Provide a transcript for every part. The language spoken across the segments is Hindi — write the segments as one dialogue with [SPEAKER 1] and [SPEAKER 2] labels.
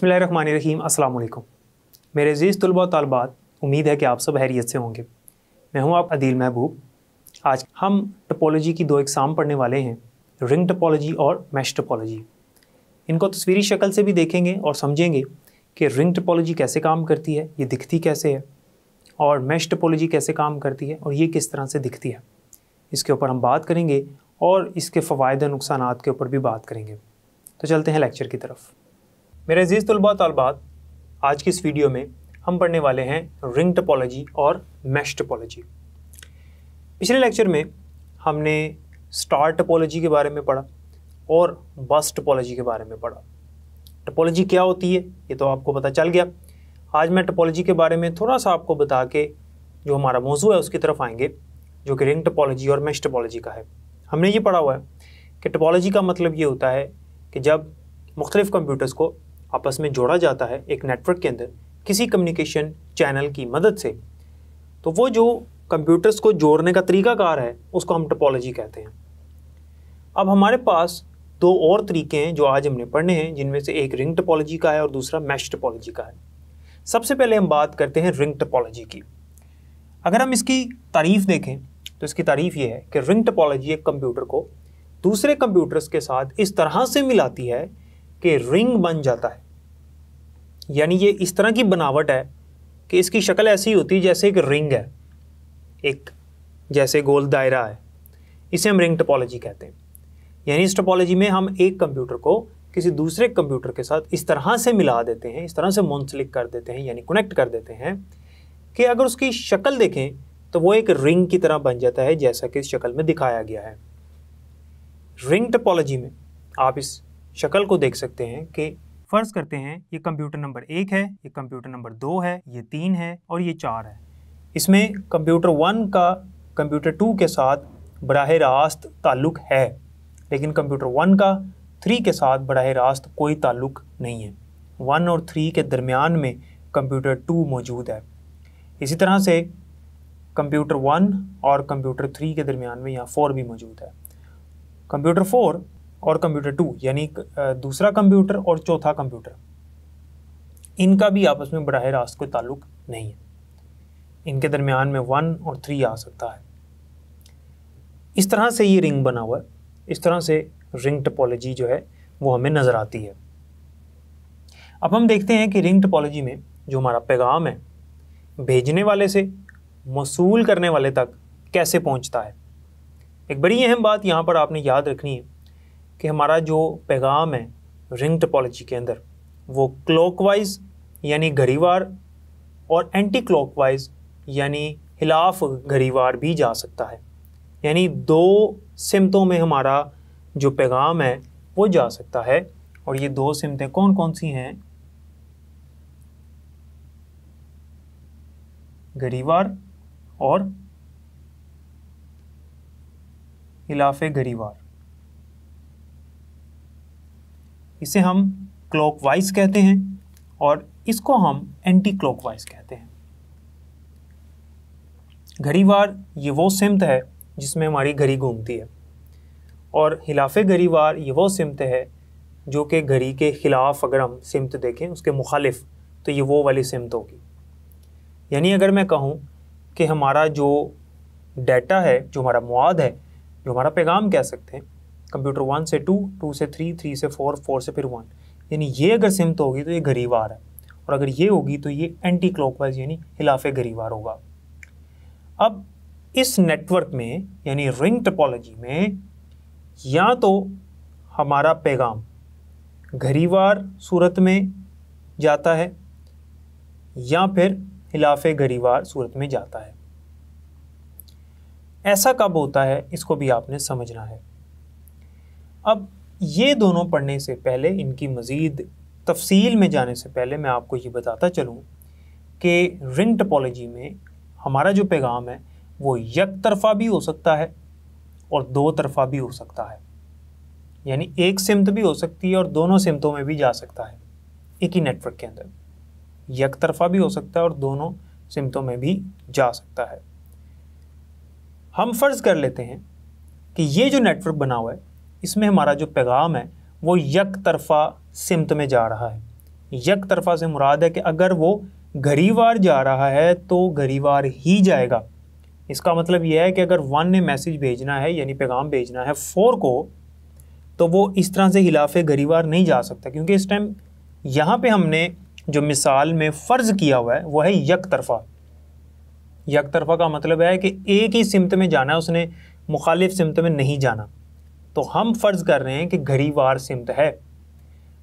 [SPEAKER 1] बसमीम अस्सलाम वालेकुम मेरे अज़ीज़ तलबा तलबात उम्मीद है कि आप सब हैरियत से होंगे मैं हूं आप अदील महबूब आज हम टपोलॉजी की दो एग्ज़ाम पढ़ने वाले हैं रिंग टपोलॉजी और मैश टपोलॉजी इनको तस्वीरी शक्ल से भी देखेंगे और समझेंगे कि रिंग टपोलॉजी कैसे काम करती है ये दिखती कैसे है और मैश टपोलॉजी कैसे काम करती है और ये किस तरह से दिखती है इसके ऊपर हम बात करेंगे और इसके फ़वाद नुकसान के ऊपर भी बात करेंगे तो चलते हैं लेक्चर की तरफ़ मेरे अजीज़ तलबा तलबात आज की इस वीडियो में हम पढ़ने वाले हैं रिंग टपोलॉजी और मैश टपोलॉजी पिछले लेक्चर में हमने स्टार टपोलॉजी के बारे में पढ़ा और बस टपोलॉजी के बारे में पढ़ा टपोलॉजी क्या होती है ये तो आपको पता चल गया आज मैं टपोलॉजी के बारे में थोड़ा सा आपको बता के जो हमारा मौजू है उसकी तरफ आएंगे जो कि रिंग टपोलॉजी और मैश टपोलॉजी का है हमने ये पढ़ा हुआ है कि टपोलॉजी का मतलब ये होता है कि जब मुख्तलिफ़ कंप्यूटर्स को आपस में जोड़ा जाता है एक नेटवर्क के अंदर किसी कम्युनिकेशन चैनल की मदद से तो वो जो कंप्यूटर्स को जोड़ने का तरीकाकार है उसको हम टोपोलॉजी कहते हैं अब हमारे पास दो और तरीके हैं जो आज हमने पढ़ने हैं जिनमें से एक रिंग टोपोलॉजी का है और दूसरा मैश टोपोलॉजी का है सबसे पहले हम बात करते हैं रिंग टोपोलॉजी की अगर हम इसकी तारीफ देखें तो इसकी तारीफ ये है कि रिंग टोपोलॉजी एक कंप्यूटर को दूसरे कंप्यूटर्स के साथ इस तरह से मिलाती है कि रिंग बन जाता है यानी ये इस तरह की बनावट है कि इसकी शक्ल ऐसी होती है जैसे एक रिंग है एक जैसे गोल दायरा है इसे हम रिंग टोपोलॉजी कहते हैं यानी इस टोपोलॉजी में हम एक कंप्यूटर को किसी दूसरे कंप्यूटर के साथ इस तरह से मिला देते हैं इस तरह से मुंसलिक कर देते हैं यानी कनेक्ट कर देते हैं कि अगर उसकी शक्ल देखें तो वो एक रिंग की तरह बन जाता है जैसा कि इस शक्ल में दिखाया गया है रिंग टोपोलॉजी में आप इस शक्ल को देख सकते हैं कि फर्ज करते हैं ये कंप्यूटर नंबर एक है ये कंप्यूटर नंबर दो है ये तीन है और ये चार है इसमें कंप्यूटर वन का कंप्यूटर टू के साथ बरह रास्त ताल्लुक है लेकिन कंप्यूटर वन का थ्री के साथ बरह रास्त कोई ताल्लुक नहीं है वन और थ्री के दरमियान में कंप्यूटर टू मौजूद है इसी तरह से कंप्यूटर वन और कंप्यूटर थ्री के दरमियान में यहाँ फ़ोर भी मौजूद है कंप्यूटर फोर और कंप्यूटर टू यानी दूसरा कंप्यूटर और चौथा कंप्यूटर इनका भी आपस में बरह रास्त कोई ताल्लुक नहीं है इनके दरमियान में वन और थ्री आ सकता है इस तरह से ये रिंग बना हुआ है इस तरह से रिंग टपोलॉजी जो है वो हमें नज़र आती है अब हम देखते हैं कि रिंग टपोलॉजी में जो हमारा पैगाम है भेजने वाले से मसूल करने वाले तक कैसे पहुंचता है एक बड़ी अहम बात यहाँ पर आपने याद रखनी है कि हमारा जो पैगाम है रिंग टपोलॉजी के अंदर वो क्लॉकवाइज यानी घड़ीवार और एंटी क्लॉकवाइज यानी हिलाफ घड़ीवार भी जा सकता है यानी दो सिमतों में हमारा जो पैगाम है वो जा सकता है और ये दो सिमतें कौन कौन सी हैं घड़ीवार और हिलाफ घड़ीवार इसे हम क्लॉकवाइज कहते हैं और इसको हम एंटी क्लॉकवाइज कहते हैं घड़ीवार ये वो सिमत है जिसमें हमारी घड़ी घूमती है और हिलाफ घड़ीवार ये वो सिमत है जो कि घड़ी के ख़िलाफ़ अगर हम सिमत देखें उसके मुखालिफ तो ये वो वाली सिमत होगी यानी अगर मैं कहूँ कि हमारा जो डाटा है जो हमारा मवाद है जो हमारा पैगाम कह सकते हैं कंप्यूटर वन से टू टू से थ्री थ्री से फोर फोर से फिर वन यानी ये अगर सिमत तो होगी तो ये घरीवार है और अगर ये होगी तो ये एंटी क्लॉकवाइज यानी हिलाफ घरीवार होगा अब इस नेटवर्क में यानी रिंग टपोलॉजी में या तो हमारा पैगाम घरीवार सूरत में जाता है या फिर हिलाफ घरीवार सूरत में जाता है ऐसा कब होता है इसको भी आपने समझना है अब ये दोनों पढ़ने से पहले इनकी मज़ीद तफसील में जाने से पहले मैं आपको ये बताता चलूँ कि रिंग टपोलॉजी में हमारा जो पैगाम है वो यक तरफा भी हो सकता है और दो तरफा भी हो सकता है यानी एक सिमत भी हो सकती है और दोनों सिमतों में भी जा सकता है एक ही नेटवर्क के अंदर यक तरफा भी हो सकता है और दोनों सिमतों में भी जा सकता है हम फ़र्ज़ कर लेते हैं कि ये जो नेटवर्क बना हुआ है इसमें हमारा जो पैगाम है वो यक तरफा सिमत में जा रहा है यक तरफा से मुराद है कि अगर वो घरीवार जा रहा है तो घरीवार ही जाएगा इसका मतलब यह है कि अगर वन ने मैसेज भेजना है यानी पैगाम भेजना है फोर को तो वो इस तरह से खिलाफ घरीवार नहीं जा सकता क्योंकि इस टाइम यहाँ पे हमने जो मिसाल में फ़र्ज़ किया हुआ है वह है यक तरफा यक तरफा का मतलब है कि एक ही सिमत में जाना है उसने मुखालिफ सिमत में नहीं जाना तो हम फ़र्ज़ कर रहे हैं कि घड़ीवार सिमत है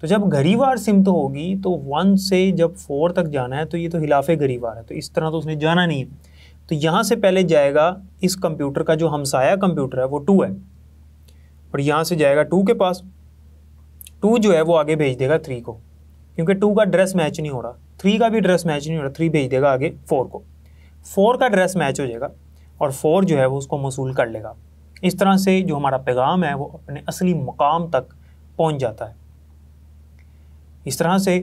[SPEAKER 1] तो जब घड़ीवार सिमत होगी तो वन से जब फोर तक जाना है तो ये तो हिलाफे घड़ीवार है तो इस तरह तो उसने जाना नहीं है तो यहाँ से पहले जाएगा इस कंप्यूटर का जो हमसाया कंप्यूटर है वो टू है और यहाँ से जाएगा टू के पास टू जो है वो आगे भेज देगा थ्री को क्योंकि टू का ड्रेस मैच नहीं हो रहा थ्री का भी ड्रेस मैच नहीं हो रहा थ्री भेज देगा आगे फोर को फोर का ड्रेस मैच हो जाएगा और फोर जो है वो उसको मसूल कर लेगा इस तरह से जो हमारा पैगाम है वो अपने असली मकाम तक पहुंच जाता है इस तरह से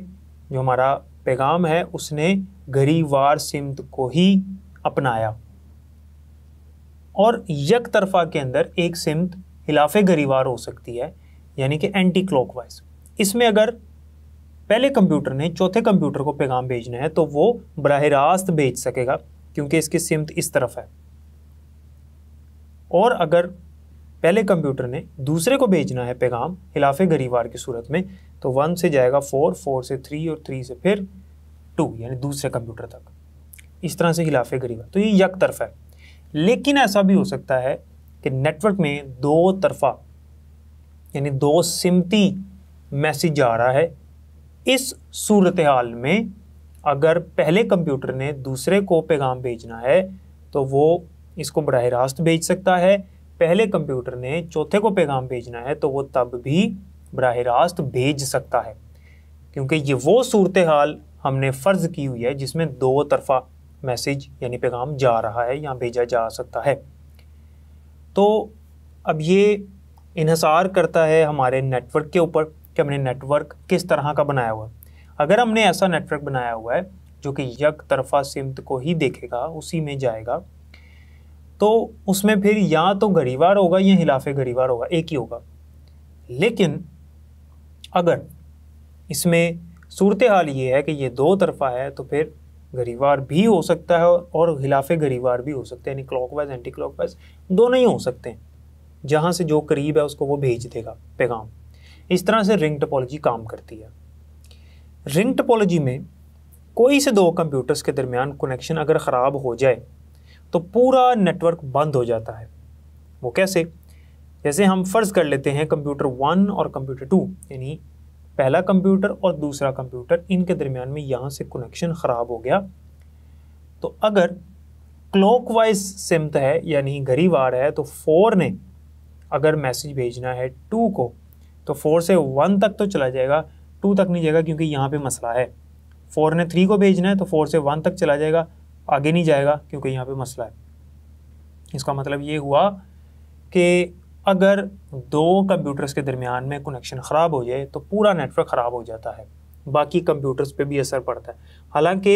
[SPEAKER 1] जो हमारा पैगाम है उसने गरीवार सिमत को ही अपनाया और यक तरफा के अंदर एक सिमत हिलाफे गरीवार हो सकती है यानी कि एंटी क्लॉकवाइज इसमें अगर पहले कंप्यूटर ने चौथे कंप्यूटर को पैगाम भेजना है तो वो बरह रास्त भेज सकेगा क्योंकि इसकी सिमत इस तरफ है और अगर पहले कंप्यूटर ने दूसरे को भेजना है पैगाम खिलाफ गरीवार की सूरत में तो वन से जाएगा फोर फोर से थ्री और थ्री से फिर टू यानी दूसरे कंप्यूटर तक इस तरह से खिलाफ गरीबार तो ये यक तरफ है लेकिन ऐसा भी हो सकता है कि नेटवर्क में दो तरफा यानी दो सिमती मैसेज जा रहा है इस सूरत हाल में अगर पहले कंप्यूटर ने दूसरे को पैगाम भेजना है तो वो इसको बरह रास्त भेज सकता है पहले कंप्यूटर ने चौथे को पैगाम भेजना है तो वो तब भी बरह रास्त भेज सकता है क्योंकि ये वो सूरत हाल हमने फ़र्ज़ की हुई है जिसमें दो तरफा मैसेज यानी पैगाम जा रहा है या भेजा जा सकता है तो अब ये इहसार करता है हमारे नेटवर्क के ऊपर कि हमने नेटवर्क किस तरह का बनाया हुआ अगर हमने ऐसा नेटवर्क बनाया हुआ है जो कि यक तरफा सिमत को ही देखेगा उसी में जाएगा तो उसमें फिर या तो गरीवार होगा या हिलाफ गरीवार होगा एक ही होगा लेकिन अगर इसमें सूरत हाल ये है कि ये दो तरफा है तो फिर गरीवार भी हो सकता है और हिलाफ गरीवार भी हो सकते हैं यानी clockwise anticlockwise दोनों ही हो सकते हैं जहाँ से जो करीब है उसको वो भेज देगा पैगाम इस तरह से रिंग टपोलॉजी काम करती है रिंग टपोलॉजी में कोई से दो कंप्यूटर्स के दरमियान कनेक्शन अगर ख़राब हो जाए तो पूरा नेटवर्क बंद हो जाता है वो कैसे जैसे हम फ़र्ज़ कर लेते हैं कंप्यूटर वन और कंप्यूटर टू यानी पहला कंप्यूटर और दूसरा कंप्यूटर इनके दरमियान में यहाँ से कनेक्शन ख़राब हो गया तो अगर क्लॉकवाइज सिमत तो है यानी घड़ी वार है तो फोर ने अगर मैसेज भेजना है टू को तो फोर से वन तक तो चला जाएगा टू तक नहीं जाएगा क्योंकि यहाँ पे मसला है फोर ने थ्री को भेजना है तो फोर से वन तक चला जाएगा आगे नहीं जाएगा क्योंकि यहाँ पे मसला है इसका मतलब ये हुआ कि अगर दो कंप्यूटर्स के दरमियान में कनेक्शन ख़राब हो जाए तो पूरा नेटवर्क ख़राब हो जाता है बाकी कंप्यूटर्स पे भी असर पड़ता है हालांकि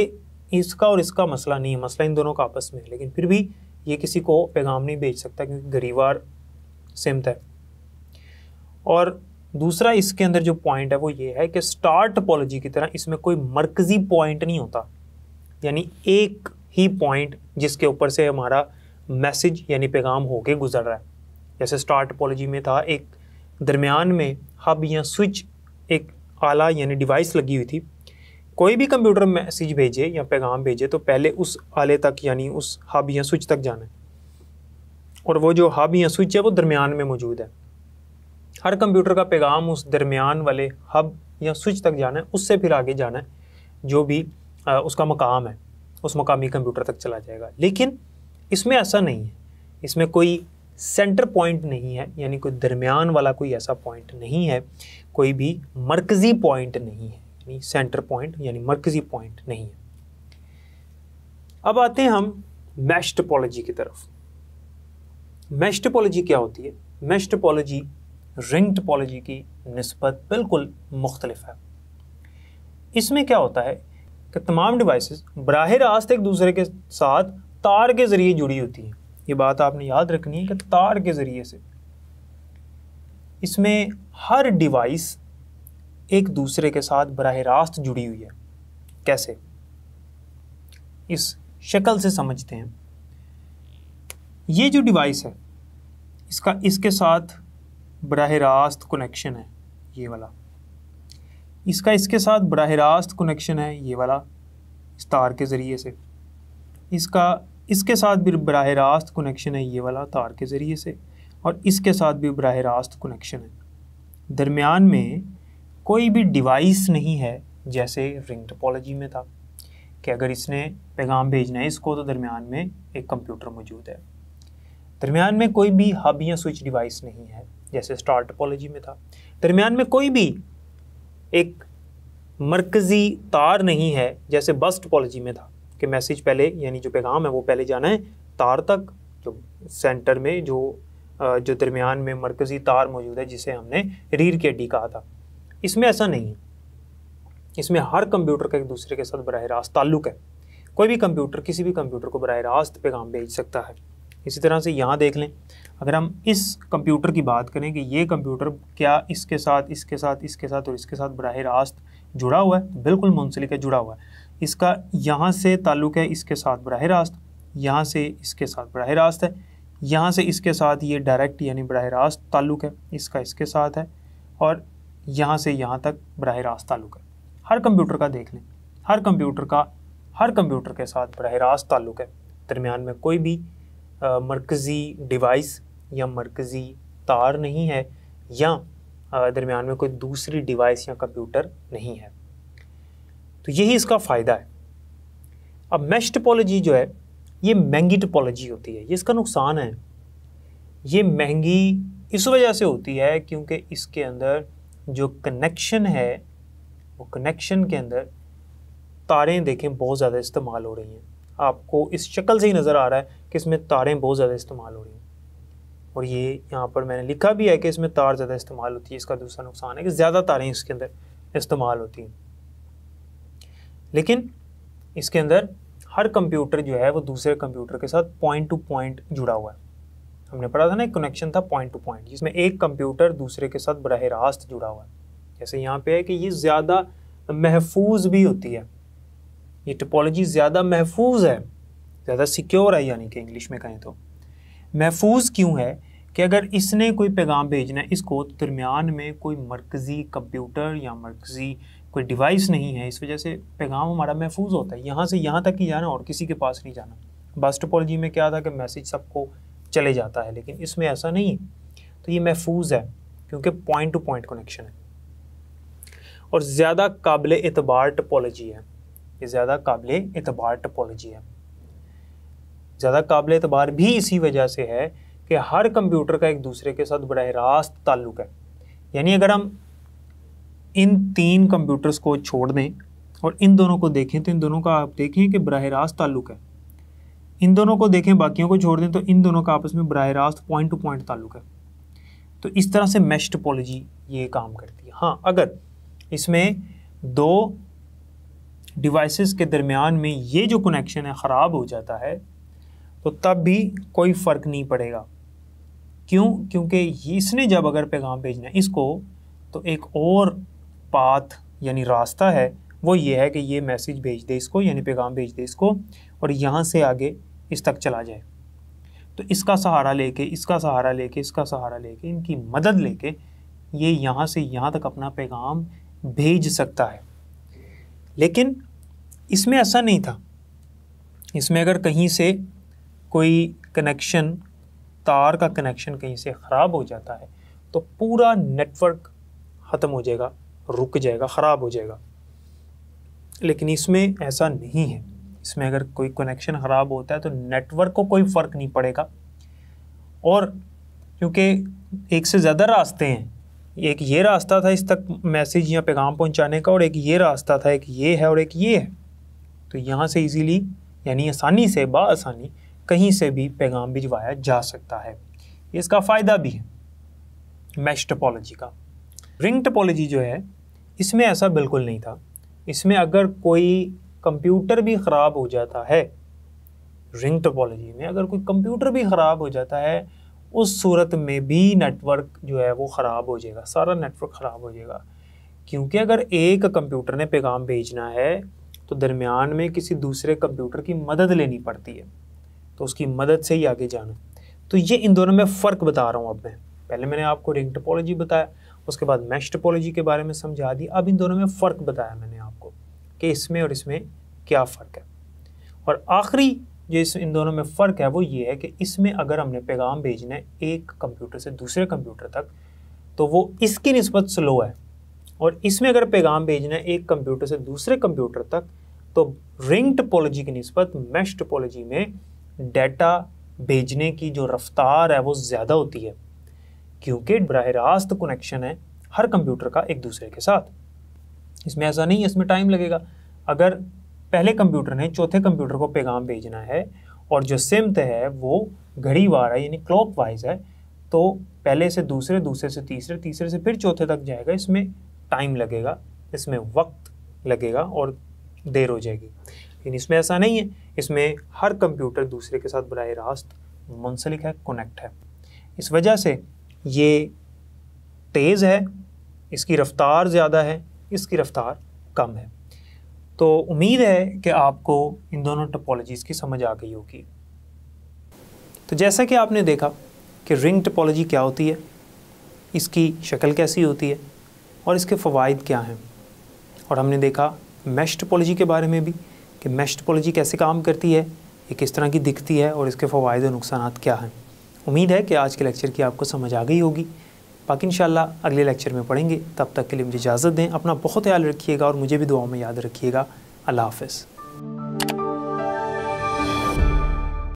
[SPEAKER 1] इसका और इसका मसला नहीं है मसला इन दोनों का आपस में है लेकिन फिर भी ये किसी को पैगाम नहीं भेज सकता क्योंकि गरीबार सिमत है और दूसरा इसके अंदर जो पॉइंट है वो ये है कि स्टार टोपोलॉजी की तरह इसमें कोई मरकज़ी पॉइंट नहीं होता यानी एक ही पॉइंट जिसके ऊपर से हमारा मैसेज यानी पैगाम होके गुजर रहा है जैसे स्टार टोपोलॉजी में था एक दरमियान में हब या स्विच एक आला यानी डिवाइस लगी हुई थी कोई भी कंप्यूटर मैसेज भेजे या पैगाम भेजे तो पहले उस आले तक यानी उस हब या स्विच तक जाना है और वो जो हब या स्विच है वो दरमियान में मौजूद है हर कंप्यूटर का पैगाम उस दरमियान वाले हब या स्विच तक जाना है उससे फिर आगे जाना है जो भी आ, उसका मकाम है उस मकामी कंप्यूटर तक चला जाएगा लेकिन इसमें ऐसा नहीं है इसमें कोई सेंटर पॉइंट नहीं है यानी कोई दरमियान वाला कोई ऐसा पॉइंट नहीं है कोई भी मरकज़ी पॉइंट नहीं है यानी सेंटर पॉइंट यानी मरकज़ी पॉइंट नहीं है अब आते हैं हम मैश टोपोलॉजी की तरफ मैश टोपोलॉजी क्या होती है मैश टोपोलॉजी रिंग टोपोलॉजी की नस्बत बिल्कुल मुख्तलिफ है इसमें क्या होता है कि तमाम डिवाइसेस बरह रास्त एक दूसरे के साथ तार के ज़रिए जुड़ी होती हैं ये बात आपने याद रखनी है कि तार के ज़रिए से इसमें हर डिवाइस एक दूसरे के साथ बरह रास्त जुड़ी हुई है कैसे इस शक्ल से समझते हैं ये जो डिवाइस है इसका इसके साथ बरह रास्त कनेक्शन है ये वाला इसका इसके साथ बरह रास्त कनेक्शन है ये वाला इस तार के ज़रिए से इसका इसके साथ भी बरह रास्त कनेक्शन है ये वाला तार के ज़रिए से और इसके साथ भी बरह रास्त कनेक्शन है दरमियान में कोई भी डिवाइस नहीं है जैसे रिंग टोपोलॉजी में था कि अगर इसने पैगाम भेजना है इसको तो दरमियान में एक कंप्यूटर मौजूद है दरमियान में कोई भी हब या स्विच डिवाइस नहीं है जैसे स्टार टोपोलॉजी में था दरमियान में कोई भी एक मरकज़ी तार नहीं है जैसे बस टोपोलॉजी में था कि मैसेज पहले यानी जो पैगाम है वो पहले जाना है तार तक जो सेंटर में जो जो दरमियान में मरकज़ी तार मौजूद है जिसे हमने रीर की हड्डी कहा था इसमें ऐसा नहीं है इसमें हर कंप्यूटर का एक दूसरे के साथ बरह रास्त ताल्लुक है कोई भी कंप्यूटर किसी भी कंप्यूटर को बरह रास्त पैगाम भेज सकता है इसी तरह से यहाँ देख लें अगर हम इस कंप्यूटर की बात करें कि ये कंप्यूटर क्या इसके साथ इसके साथ इसके साथ और इसके साथ बरह रास्त जुड़ा हुआ है तो बिल्कुल मुंसलिक है जुड़ा हुआ है इसका यहाँ से ताल्लुक़ है इसके साथ बरह रास्त यहाँ से इसके साथ बरह रास्त है यहाँ से इसके साथ ये डायरेक्ट यानी बरह रास्त ताल्लुक़ है इसका इसके साथ है और यहाँ से यहाँ तक बरह रास्त ताल्लुक़ है हर कंप्यूटर का देख लें हर कंप्यूटर का हर कंप्यूटर के साथ बरह रास्त ताल्लुक़ है दरमियान में कोई भी मरकज़ी डिवाइस या मरकज़ी तार नहीं है या दरमियान में कोई दूसरी डिवाइस या कंप्यूटर नहीं है तो यही इसका फ़ायदा है अब मैश टोपोलॉजी जो है ये महंगी टोपोलॉजी होती है ये इसका नुकसान है ये महंगी इस वजह से होती है क्योंकि इसके अंदर जो कनेक्शन है वो कनेक्शन के अंदर तारें देखें बहुत ज़्यादा इस्तेमाल हो रही हैं आपको इस शक्ल से ही नज़र आ रहा है कि इसमें तारें बहुत ज़्यादा इस्तेमाल हो रही हैं और ये यहाँ पर मैंने लिखा भी है कि इसमें तार ज़्यादा इस्तेमाल होती है इसका दूसरा नुकसान है कि ज़्यादा तारें इसके अंदर इस्तेमाल होती हैं लेकिन इसके अंदर हर कंप्यूटर जो है वो दूसरे कंप्यूटर के साथ पॉइंट टू पॉइंट जुड़ा हुआ है हमने पढ़ा था ना एक कनेक्शन था पॉइंट टू पॉइंट जिसमें एक कंप्यूटर दूसरे के साथ बरह रास्त जुड़ा हुआ है जैसे यहाँ पे है कि ये ज़्यादा महफूज भी होती है ये टपोलॉजी ज़्यादा महफूज है ज़्यादा सिक्योर है यानी कि इंग्लिश में कहें तो महफूज क्यों है कि अगर इसने कोई पैगाम भेजना है इसको दरमियान में कोई मरकज़ी कंप्यूटर या मरकज़ी कोई डिवाइस नहीं है इस वजह से पैगाम हमारा महफूज होता है यहाँ से यहाँ तक ही जाना और किसी के पास नहीं जाना बस टपोलॉजी में क्या था कि मैसेज सबको चले जाता है लेकिन इसमें ऐसा नहीं है तो ये महफूज है क्योंकि पॉइंट टू पॉइंट कनेक्शन है और ज़्यादा काबिल एतबार टपोलॉजी है कि ज़्यादा काबिल एतबार टपोलॉजी है ज़्यादा काबिल एतबार भी इसी वजह से है कि हर कंप्यूटर का एक दूसरे के साथ बरह रास्त ताल्लुक है यानी अगर हम इन तीन कंप्यूटर्स को छोड़ दें और इन दोनों को देखें तो इन दोनों का आप देखें कि बरह रास्त ताल्लुक है इन दोनों को देखें बाकियों को छोड़ दें तो इन दोनों का आपस में बरह रास्त पॉइंट टू पॉइंट ताल्लुक है तो इस तरह से मैश टपोलॉजी ये काम करती है हाँ अगर इसमें दो डिवाइसेस के दरमियान में ये जो कनेक्शन है ख़राब हो जाता है तो तब भी कोई फ़र्क नहीं पड़ेगा क्यों क्योंकि इसने जब अगर पैगाम भेजना है इसको तो एक और पाथ यानी रास्ता है वो ये है कि ये मैसेज भेज दे इसको यानी पैगाम भेज दे इसको और यहाँ से आगे इस तक चला जाए तो इसका सहारा लेके इसका सहारा लेके इसका सहारा लेके इनकी मदद लेके ये यहाँ से यहाँ तक अपना पैगाम भेज सकता है लेकिन इसमें ऐसा नहीं था इसमें अगर कहीं से कोई कनेक्शन तार का कनेक्शन कहीं से ख़राब हो जाता है तो पूरा नेटवर्क ख़त्म हो जाएगा रुक जाएगा ख़राब हो जाएगा लेकिन इसमें ऐसा नहीं है इसमें अगर कोई कनेक्शन ख़राब होता है तो नेटवर्क को कोई फ़र्क नहीं पड़ेगा और क्योंकि एक से ज़्यादा रास्ते हैं एक ये रास्ता था इस तक मैसेज या पैगाम पहुंचाने का और एक ये रास्ता था एक ये है और एक ये है तो यहाँ से इजीली यानी आसानी से बासानी कहीं से भी पैगाम भिजवाया जा सकता है इसका फ़ायदा भी है मैश टपोलॉजी का रिंग टपोलॉजी जो है इसमें ऐसा बिल्कुल नहीं था इसमें अगर कोई कंप्यूटर भी ख़राब हो जाता है रिंग टपोलॉजी में अगर कोई कंप्यूटर भी ख़राब हो जाता है उस सूरत में भी नेटवर्क जो है वो ख़राब हो जाएगा सारा नेटवर्क ख़राब हो जाएगा क्योंकि अगर एक कंप्यूटर ने पैगाम भेजना है तो दरमियान में किसी दूसरे कंप्यूटर की मदद लेनी पड़ती है तो उसकी मदद से ही आगे जाना तो ये इन दोनों में फ़र्क बता रहा हूँ अब मैं पहले मैंने आपको रिंग टपोलॉजी बताया उसके बाद मैश टपोलॉजी के बारे में समझा दी अब इन दोनों में फ़र्क बताया मैंने आपको कि इसमें और इसमें क्या फ़र्क है और आखिरी जो इस इन दोनों में फ़र्क है वो ये है कि इसमें अगर हमने पैगाम भेजना है एक कंप्यूटर से दूसरे कंप्यूटर तक तो वो इसकी नस्बत स्लो है और इसमें अगर पैगाम भेजना है एक कंप्यूटर से दूसरे कंप्यूटर तक तो रिंग टपोलॉजी की नस्बत मैश टपोलॉजी में डेटा भेजने की जो रफ्तार है वो ज़्यादा होती है क्योंकि बरह रास्त कनेक्शन है हर कंप्यूटर का एक दूसरे के साथ इसमें ऐसा नहीं है इसमें टाइम लगेगा अगर पहले कंप्यूटर ने चौथे कंप्यूटर को पैगाम भेजना है और जो सिमत है वो घड़ी वार है यानी क्लॉक वाइज है तो पहले से दूसरे दूसरे से तीसरे तीसरे से फिर चौथे तक जाएगा इसमें टाइम लगेगा इसमें वक्त लगेगा और देर हो जाएगी लेकिन इसमें ऐसा नहीं है इसमें हर कंप्यूटर दूसरे के साथ बर रास्त मुंसलिक है कनेक्ट है इस वजह से ये तेज़ है इसकी रफ़्तार ज़्यादा है इसकी रफ़्तार कम है तो उम्मीद है कि आपको इन दोनों टोपोलॉजीज़ की समझ आ गई होगी तो जैसा कि आपने देखा कि रिंग टोपोलॉजी क्या होती है इसकी शक्ल कैसी होती है और इसके फ़वाद क्या हैं और हमने देखा मैश टोपोलॉजी के बारे में भी कि मैश टोपोलॉजी कैसे काम करती है ये किस तरह की दिखती है और इसके फ़वाद और नुकसान क्या हैं उम्मीद है कि आज के लेक्चर की आपको समझ आ गई होगी बाकी इन अगले लेक्चर में पढ़ेंगे तब तक के लिए मुझे इजाज़त दें अपना बहुत ख्याल रखिएगा और मुझे भी दुआओं में याद रखिएगा अल्लाह हाफ़